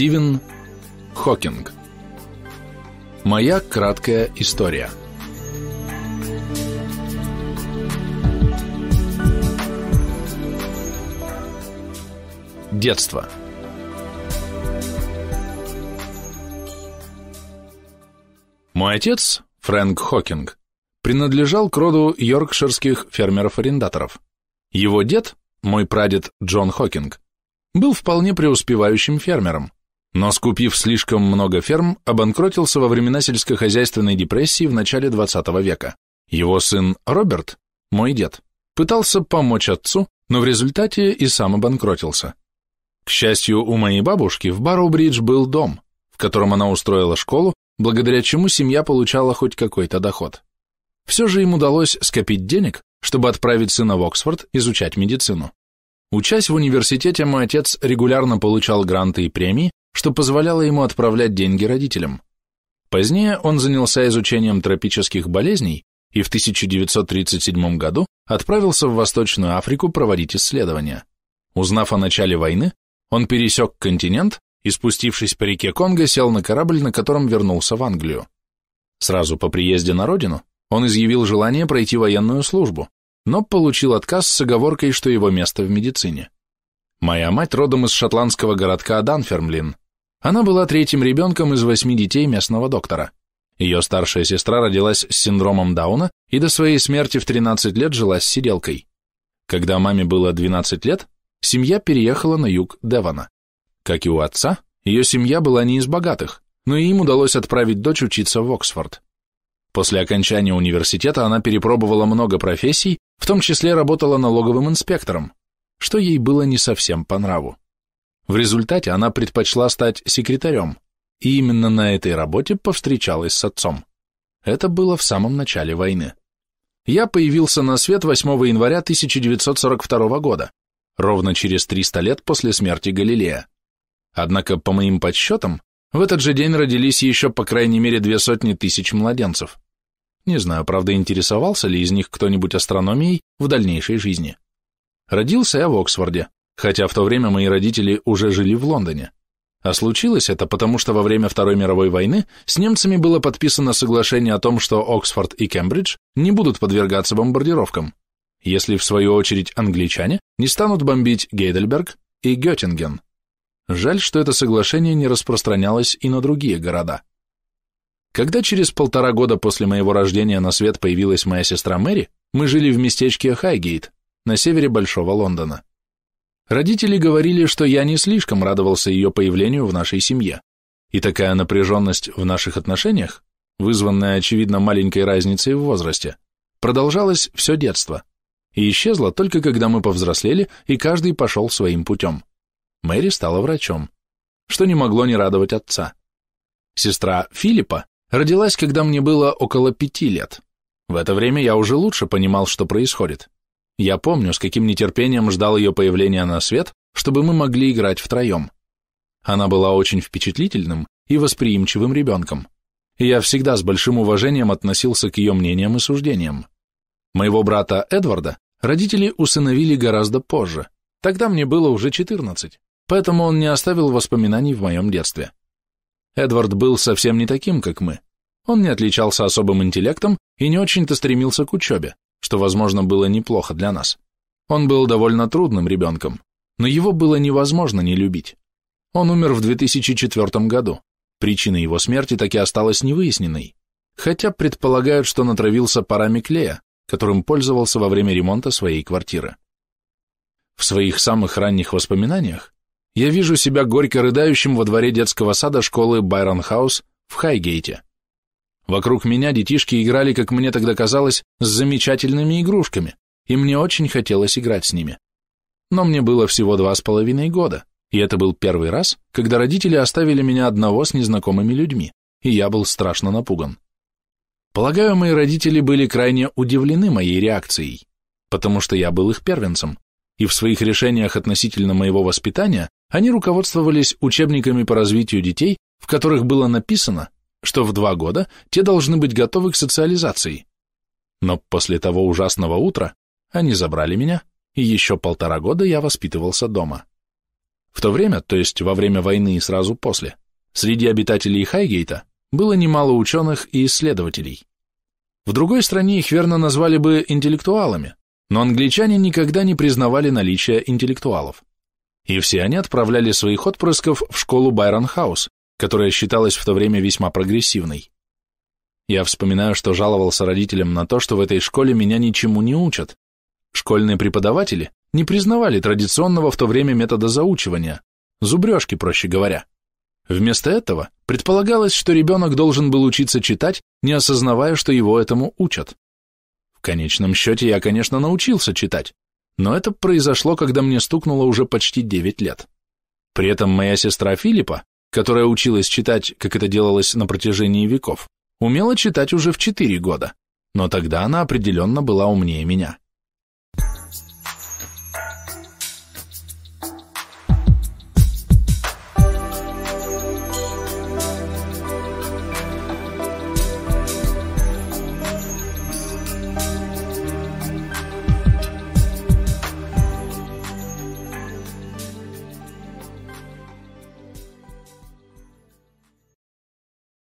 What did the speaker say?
Стивен Хокинг Моя краткая история Детство Мой отец, Фрэнк Хокинг, принадлежал к роду йоркширских фермеров-арендаторов. Его дед, мой прадед Джон Хокинг, был вполне преуспевающим фермером, но, скупив слишком много ферм, обанкротился во времена сельскохозяйственной депрессии в начале 20 века. Его сын Роберт, мой дед, пытался помочь отцу, но в результате и сам обанкротился. К счастью, у моей бабушки в Барроу-Бридж был дом, в котором она устроила школу, благодаря чему семья получала хоть какой-то доход. Все же им удалось скопить денег, чтобы отправить сына в Оксфорд изучать медицину. Учась в университете, мой отец регулярно получал гранты и премии, что позволяло ему отправлять деньги родителям. Позднее он занялся изучением тропических болезней и в 1937 году отправился в Восточную Африку проводить исследования. Узнав о начале войны, он пересек континент и, спустившись по реке Конго, сел на корабль, на котором вернулся в Англию. Сразу по приезде на родину он изъявил желание пройти военную службу, но получил отказ с оговоркой, что его место в медицине. Моя мать родом из шотландского городка Данфермлин, она была третьим ребенком из восьми детей местного доктора. Ее старшая сестра родилась с синдромом Дауна и до своей смерти в 13 лет жила с сиделкой. Когда маме было 12 лет, семья переехала на юг Девона. Как и у отца, ее семья была не из богатых, но и им удалось отправить дочь учиться в Оксфорд. После окончания университета она перепробовала много профессий, в том числе работала налоговым инспектором, что ей было не совсем по нраву. В результате она предпочла стать секретарем, и именно на этой работе повстречалась с отцом. Это было в самом начале войны. Я появился на свет 8 января 1942 года, ровно через 300 лет после смерти Галилея. Однако, по моим подсчетам, в этот же день родились еще по крайней мере две сотни тысяч младенцев. Не знаю, правда, интересовался ли из них кто-нибудь астрономией в дальнейшей жизни. Родился я в Оксфорде, хотя в то время мои родители уже жили в Лондоне. А случилось это потому, что во время Второй мировой войны с немцами было подписано соглашение о том, что Оксфорд и Кембридж не будут подвергаться бомбардировкам, если в свою очередь англичане не станут бомбить Гейдельберг и Гётинген. Жаль, что это соглашение не распространялось и на другие города. Когда через полтора года после моего рождения на свет появилась моя сестра Мэри, мы жили в местечке Хайгейт на севере Большого Лондона. Родители говорили, что я не слишком радовался ее появлению в нашей семье, и такая напряженность в наших отношениях, вызванная, очевидно, маленькой разницей в возрасте, продолжалась все детство и исчезла только когда мы повзрослели и каждый пошел своим путем. Мэри стала врачом, что не могло не радовать отца. Сестра Филиппа родилась, когда мне было около пяти лет. В это время я уже лучше понимал, что происходит. Я помню, с каким нетерпением ждал ее появления на свет, чтобы мы могли играть втроем. Она была очень впечатлительным и восприимчивым ребенком. И я всегда с большим уважением относился к ее мнениям и суждениям. Моего брата Эдварда родители усыновили гораздо позже. Тогда мне было уже 14, поэтому он не оставил воспоминаний в моем детстве. Эдвард был совсем не таким, как мы. Он не отличался особым интеллектом и не очень-то стремился к учебе, что, возможно, было неплохо для нас. Он был довольно трудным ребенком, но его было невозможно не любить. Он умер в 2004 году. Причина его смерти так и осталась невыясненной, хотя предполагают, что натравился парами клея, которым пользовался во время ремонта своей квартиры. В своих самых ранних воспоминаниях я вижу себя горько рыдающим во дворе детского сада школы Байрон Хаус в Хайгейте. Вокруг меня детишки играли, как мне тогда казалось, с замечательными игрушками, и мне очень хотелось играть с ними. Но мне было всего два с половиной года, и это был первый раз, когда родители оставили меня одного с незнакомыми людьми, и я был страшно напуган. Полагаю, мои родители были крайне удивлены моей реакцией, потому что я был их первенцем, и в своих решениях относительно моего воспитания они руководствовались учебниками по развитию детей, в которых было написано, что в два года те должны быть готовы к социализации. Но после того ужасного утра они забрали меня, и еще полтора года я воспитывался дома. В то время, то есть во время войны и сразу после, среди обитателей Хайгейта было немало ученых и исследователей. В другой стране их верно назвали бы интеллектуалами, но англичане никогда не признавали наличие интеллектуалов. И все они отправляли своих отпрысков в школу Байронхаус которая считалась в то время весьма прогрессивной. Я вспоминаю, что жаловался родителям на то, что в этой школе меня ничему не учат. Школьные преподаватели не признавали традиционного в то время метода заучивания, зубрежки, проще говоря. Вместо этого предполагалось, что ребенок должен был учиться читать, не осознавая, что его этому учат. В конечном счете я, конечно, научился читать, но это произошло, когда мне стукнуло уже почти 9 лет. При этом моя сестра Филиппа которая училась читать, как это делалось на протяжении веков, умела читать уже в 4 года, но тогда она определенно была умнее меня.